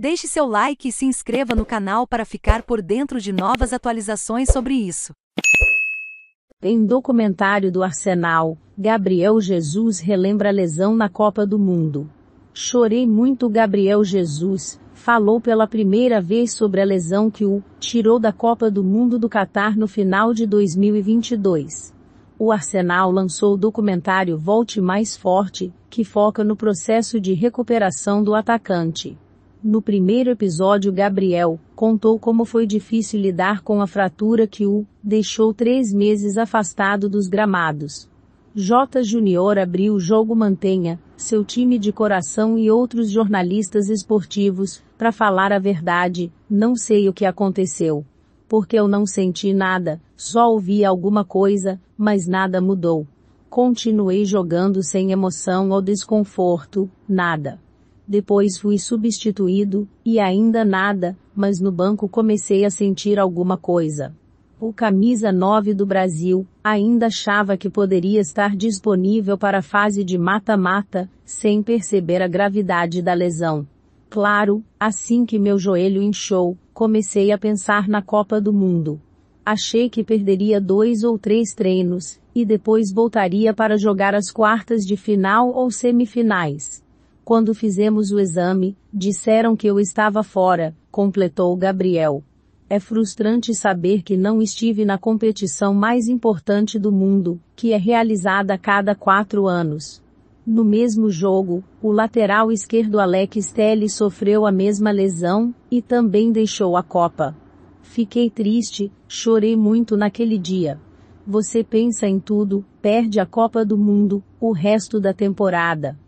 Deixe seu like e se inscreva no canal para ficar por dentro de novas atualizações sobre isso. Em documentário do Arsenal, Gabriel Jesus relembra a lesão na Copa do Mundo. Chorei muito Gabriel Jesus, falou pela primeira vez sobre a lesão que o tirou da Copa do Mundo do Catar no final de 2022. O Arsenal lançou o documentário Volte Mais Forte, que foca no processo de recuperação do atacante. No primeiro episódio, Gabriel contou como foi difícil lidar com a fratura que o deixou três meses afastado dos gramados. J. Júnior abriu o jogo Mantenha, seu time de coração e outros jornalistas esportivos, para falar a verdade, não sei o que aconteceu. Porque eu não senti nada, só ouvi alguma coisa, mas nada mudou. Continuei jogando sem emoção ou desconforto, nada depois fui substituído, e ainda nada, mas no banco comecei a sentir alguma coisa. O camisa 9 do Brasil, ainda achava que poderia estar disponível para a fase de mata-mata, sem perceber a gravidade da lesão. Claro, assim que meu joelho inchou, comecei a pensar na Copa do Mundo. Achei que perderia dois ou três treinos, e depois voltaria para jogar as quartas de final ou semifinais. Quando fizemos o exame, disseram que eu estava fora, completou Gabriel. É frustrante saber que não estive na competição mais importante do mundo, que é realizada a cada quatro anos. No mesmo jogo, o lateral esquerdo Alex Telles sofreu a mesma lesão, e também deixou a Copa. Fiquei triste, chorei muito naquele dia. Você pensa em tudo, perde a Copa do Mundo, o resto da temporada.